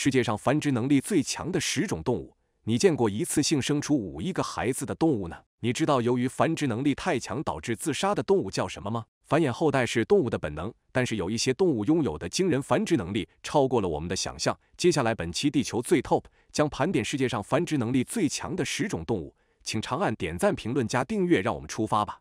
世界上繁殖能力最强的十种动物，你见过一次性生出五亿个孩子的动物呢？你知道由于繁殖能力太强导致自杀的动物叫什么吗？繁衍后代是动物的本能，但是有一些动物拥有的惊人繁殖能力超过了我们的想象。接下来本期地球最 top 将盘点世界上繁殖能力最强的十种动物，请长按点赞、评论加订阅，让我们出发吧。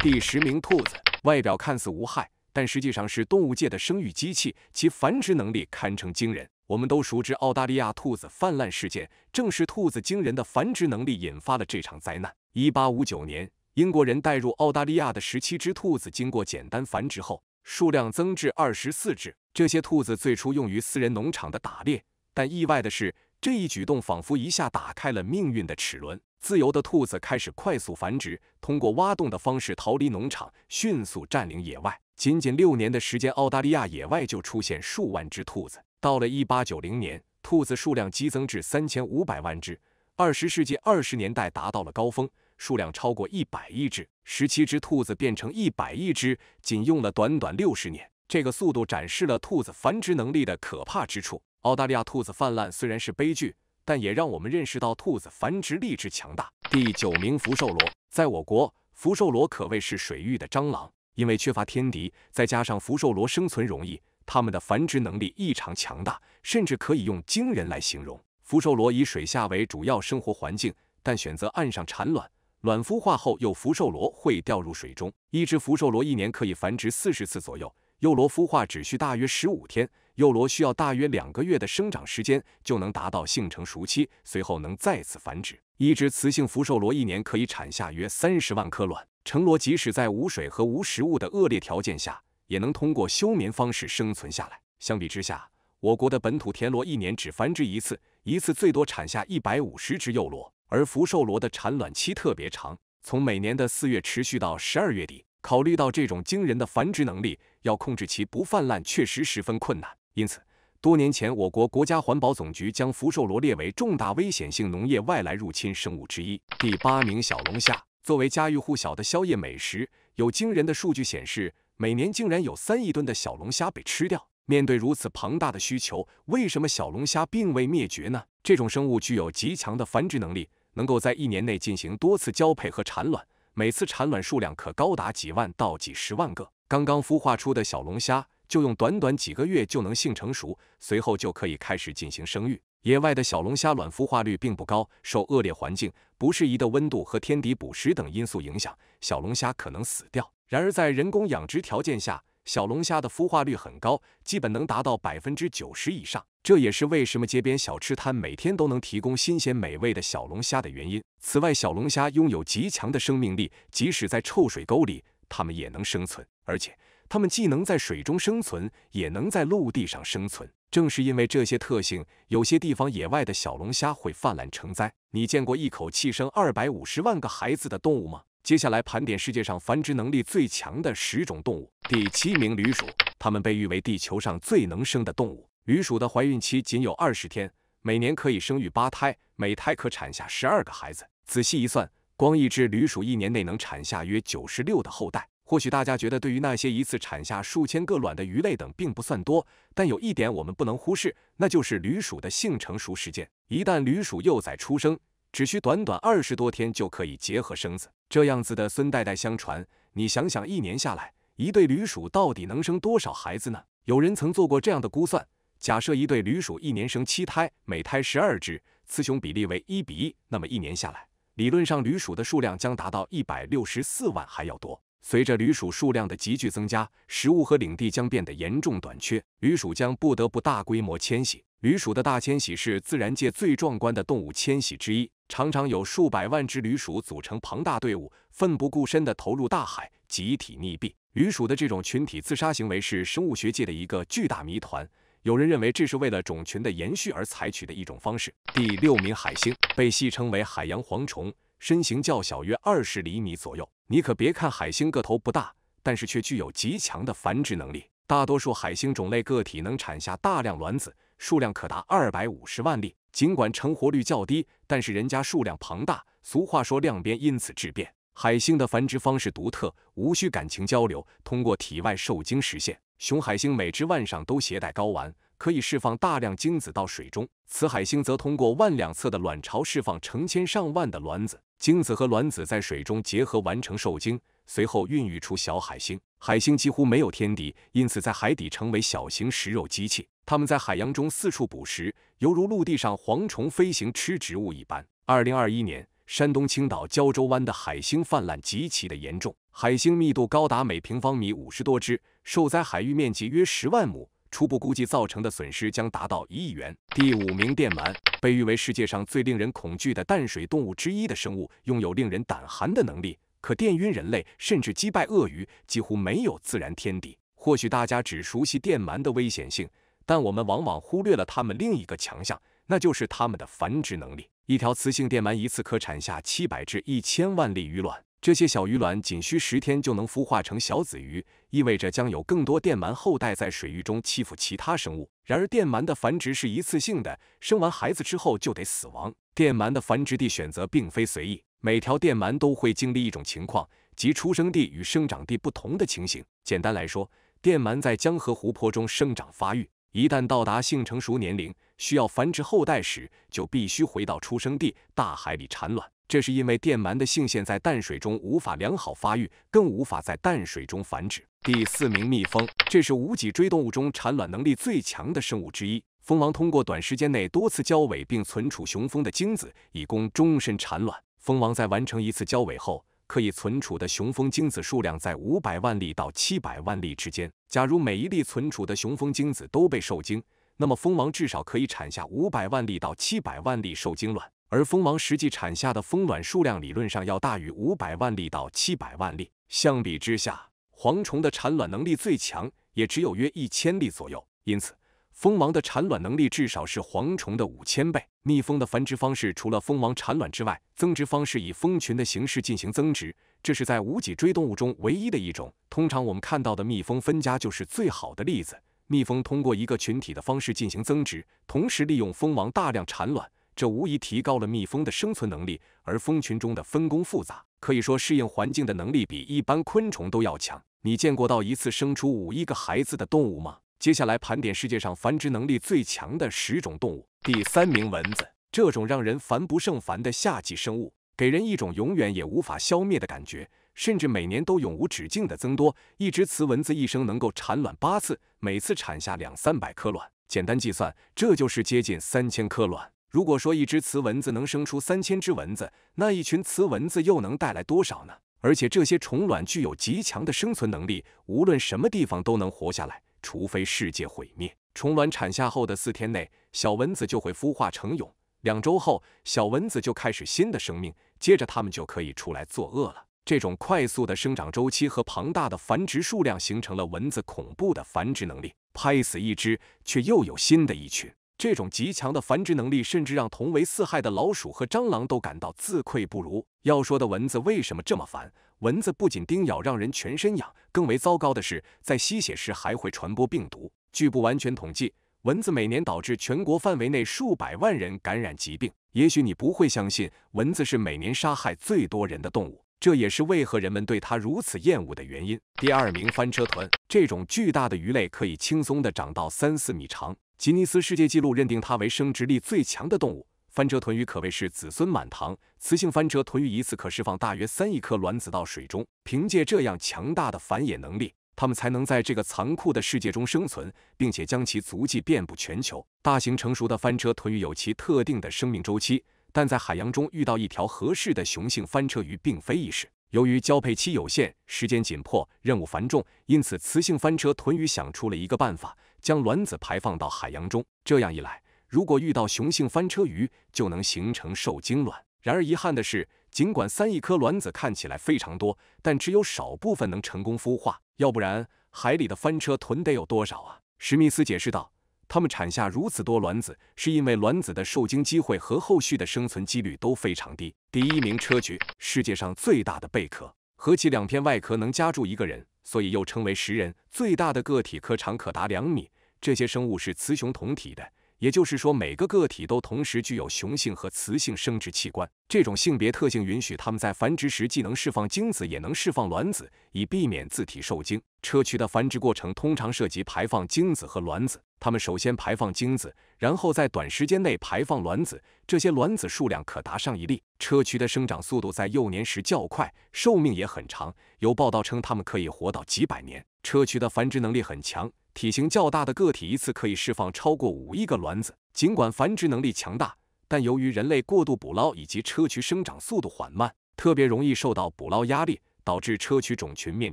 第十名，兔子，外表看似无害。但实际上，是动物界的生育机器，其繁殖能力堪称惊人。我们都熟知澳大利亚兔子泛滥事件，正是兔子惊人的繁殖能力引发了这场灾难。一八五九年，英国人带入澳大利亚的十七只兔子，经过简单繁殖后，数量增至二十四只。这些兔子最初用于私人农场的打猎，但意外的是，这一举动仿佛一下打开了命运的齿轮，自由的兔子开始快速繁殖，通过挖洞的方式逃离农场，迅速占领野外。仅仅六年的时间，澳大利亚野外就出现数万只兔子。到了一八九零年，兔子数量激增至三千五百万只。二十世纪二十年代达到了高峰，数量超过一百亿只。十七只兔子变成一百亿只，仅用了短短六十年。这个速度展示了兔子繁殖能力的可怕之处。澳大利亚兔子泛滥虽然是悲剧，但也让我们认识到兔子繁殖力之强大。第九名，福寿螺。在我国，福寿螺可谓是水域的蟑螂。因为缺乏天敌，再加上福寿螺生存容易，它们的繁殖能力异常强大，甚至可以用惊人来形容。福寿螺以水下为主要生活环境，但选择岸上产卵，卵孵化后又福寿螺会掉入水中。一只福寿螺一年可以繁殖四十次左右，幼螺孵化只需大约十五天，幼螺需要大约两个月的生长时间就能达到性成熟期，随后能再次繁殖。一只雌性福寿螺一年可以产下约三十万颗卵。成螺即使在无水和无食物的恶劣条件下，也能通过休眠方式生存下来。相比之下，我国的本土田螺一年只繁殖一次，一次最多产下一百五十只幼螺；而福寿螺的产卵期特别长，从每年的四月持续到十二月底。考虑到这种惊人的繁殖能力，要控制其不泛滥确实十分困难。因此，多年前我国国家环保总局将福寿螺列为重大危险性农业外来入侵生物之一。第八名小龙虾。作为家喻户晓的宵夜美食，有惊人的数据显示，每年竟然有三亿吨的小龙虾被吃掉。面对如此庞大的需求，为什么小龙虾并未灭绝呢？这种生物具有极强的繁殖能力，能够在一年内进行多次交配和产卵，每次产卵数量可高达几万到几十万个。刚刚孵化出的小龙虾，就用短短几个月就能性成熟，随后就可以开始进行生育。野外的小龙虾卵孵化率并不高，受恶劣环境、不适宜的温度和天敌捕食等因素影响，小龙虾可能死掉。然而在人工养殖条件下，小龙虾的孵化率很高，基本能达到百分之九十以上。这也是为什么街边小吃摊每天都能提供新鲜美味的小龙虾的原因。此外，小龙虾拥有极强的生命力，即使在臭水沟里，它们也能生存。而且，它们既能在水中生存，也能在陆地上生存。正是因为这些特性，有些地方野外的小龙虾会泛滥成灾。你见过一口气生二百五十万个孩子的动物吗？接下来盘点世界上繁殖能力最强的十种动物。第七名，旅鼠。它们被誉为地球上最能生的动物。旅鼠的怀孕期仅有二十天，每年可以生育八胎，每胎可产下十二个孩子。仔细一算，光一只旅鼠一年内能产下约九十六的后代。或许大家觉得，对于那些一次产下数千个卵的鱼类等，并不算多。但有一点我们不能忽视，那就是旅鼠的性成熟时间。一旦旅鼠幼崽出生，只需短短二十多天就可以结合生子。这样子的孙代代相传，你想想，一年下来，一对旅鼠到底能生多少孩子呢？有人曾做过这样的估算：假设一对旅鼠一年生七胎，每胎十二只，雌雄比例为一比一，那么一年下来，理论上旅鼠的数量将达到一百六十四万还要多。随着旅鼠数量的急剧增加，食物和领地将变得严重短缺，旅鼠将不得不大规模迁徙。旅鼠的大迁徙是自然界最壮观的动物迁徙之一，常常有数百万只旅鼠组成庞大队伍，奋不顾身地投入大海，集体溺毙。旅鼠的这种群体自杀行为是生物学界的一个巨大谜团，有人认为这是为了种群的延续而采取的一种方式。第六名，海星被戏称为“海洋蝗虫”。身形较小，约二十厘米左右。你可别看海星个头不大，但是却具有极强的繁殖能力。大多数海星种类个体能产下大量卵子，数量可达二百五十万粒。尽管成活率较低，但是人家数量庞大。俗话说“量变因此质变”。海星的繁殖方式独特，无需感情交流，通过体外受精实现。雄海星每只腕上都携带睾丸，可以释放大量精子到水中；雌海星则通过腕两侧的卵巢释放成千上万的卵子。精子和卵子在水中结合，完成受精，随后孕育出小海星。海星几乎没有天敌，因此在海底成为小型食肉机器。它们在海洋中四处捕食，犹如陆地上蝗虫飞行吃植物一般。二零二一年，山东青岛胶州湾的海星泛滥极其的严重，海星密度高达每平方米五十多只，受灾海域面积约十万亩。初步估计造成的损失将达到一亿元。第五名电鳗，被誉为世界上最令人恐惧的淡水动物之一的生物，拥有令人胆寒的能力，可电晕人类，甚至击败鳄鱼，几乎没有自然天敌。或许大家只熟悉电鳗的危险性，但我们往往忽略了它们另一个强项，那就是它们的繁殖能力。一条雌性电鳗一次可产下七百至一千万粒鱼卵。这些小鱼卵仅需十天就能孵化成小子鱼，意味着将有更多电鳗后代在水域中欺负其他生物。然而，电鳗的繁殖是一次性的，生完孩子之后就得死亡。电鳗的繁殖地选择并非随意，每条电鳗都会经历一种情况，即出生地与生长地不同的情形。简单来说，电鳗在江河湖泊中生长发育。一旦到达性成熟年龄，需要繁殖后代时，就必须回到出生地大海里产卵。这是因为电鳗的性腺在淡水中无法良好发育，更无法在淡水中繁殖。第四名蜜蜂，这是无脊椎动物中产卵能力最强的生物之一。蜂王通过短时间内多次交尾，并存储雄蜂的精子，以供终身产卵。蜂王在完成一次交尾后。可以存储的雄蜂精子数量在五百万粒到七百万粒之间。假如每一粒存储的雄蜂精子都被受精，那么蜂王至少可以产下五百万粒到七百万粒受精卵，而蜂王实际产下的蜂卵数量理论上要大于五百万粒到七百万粒。相比之下，蝗虫的产卵能力最强，也只有约一千粒左右。因此，蜂王的产卵能力至少是蝗虫的五千倍。蜜蜂的繁殖方式除了蜂王产卵之外，增殖方式以蜂群的形式进行增殖，这是在无脊椎动物中唯一的一种。通常我们看到的蜜蜂分家就是最好的例子。蜜蜂通过一个群体的方式进行增殖，同时利用蜂王大量产卵，这无疑提高了蜜蜂的生存能力。而蜂群中的分工复杂，可以说适应环境的能力比一般昆虫都要强。你见过到一次生出五亿个孩子的动物吗？接下来盘点世界上繁殖能力最强的十种动物。第三名，蚊子。这种让人烦不胜烦的夏季生物，给人一种永远也无法消灭的感觉，甚至每年都永无止境的增多。一只雌蚊子一生能够产卵八次，每次产下两三百颗卵，简单计算，这就是接近三千颗卵。如果说一只雌蚊子能生出三千只蚊子，那一群雌蚊子又能带来多少呢？而且这些虫卵具有极强的生存能力，无论什么地方都能活下来。除非世界毁灭，虫卵产下后的四天内，小蚊子就会孵化成蛹。两周后，小蚊子就开始新的生命，接着它们就可以出来作恶了。这种快速的生长周期和庞大的繁殖数量，形成了蚊子恐怖的繁殖能力。拍死一只，却又有新的一群。这种极强的繁殖能力，甚至让同为四害的老鼠和蟑螂都感到自愧不如。要说的蚊子为什么这么烦？蚊子不仅叮咬让人全身痒，更为糟糕的是，在吸血时还会传播病毒。据不完全统计，蚊子每年导致全国范围内数百万人感染疾病。也许你不会相信，蚊子是每年杀害最多人的动物，这也是为何人们对它如此厌恶的原因。第二名，翻车豚。这种巨大的鱼类可以轻松的长到三四米长，吉尼斯世界纪录认定它为生殖力最强的动物。翻车豚鱼可谓是子孙满堂，雌性翻车豚鱼一次可释放大约三亿颗卵子到水中。凭借这样强大的繁衍能力，它们才能在这个残酷的世界中生存，并且将其足迹遍布全球。大型成熟的翻车豚鱼有其特定的生命周期，但在海洋中遇到一条合适的雄性翻车鱼并非易事。由于交配期有限，时间紧迫，任务繁重，因此雌性翻车豚鱼想出了一个办法，将卵子排放到海洋中。这样一来，如果遇到雄性翻车鱼，就能形成受精卵。然而遗憾的是，尽管三亿颗卵子看起来非常多，但只有少部分能成功孵化。要不然海里的翻车豚得有多少啊？史密斯解释道，他们产下如此多卵子，是因为卵子的受精机会和后续的生存几率都非常低。第一名车菊，世界上最大的贝壳，合起两片外壳能夹住一个人，所以又称为食人。最大的个体壳长可达两米。这些生物是雌雄同体的。也就是说，每个个体都同时具有雄性和雌性生殖器官。这种性别特性允许它们在繁殖时既能释放精子，也能释放卵子，以避免自体受精。砗磲的繁殖过程通常涉及排放精子和卵子。它们首先排放精子，然后在短时间内排放卵子，这些卵子数量可达上亿粒。砗磲的生长速度在幼年时较快，寿命也很长，有报道称它们可以活到几百年。砗磲的繁殖能力很强，体型较大的个体一次可以释放超过五亿个卵子。尽管繁殖能力强大，但由于人类过度捕捞以及车磲生长速度缓慢，特别容易受到捕捞压力，导致车磲种群面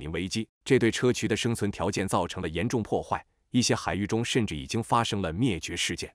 临危机，这对车磲的生存条件造成了严重破坏。一些海域中甚至已经发生了灭绝事件。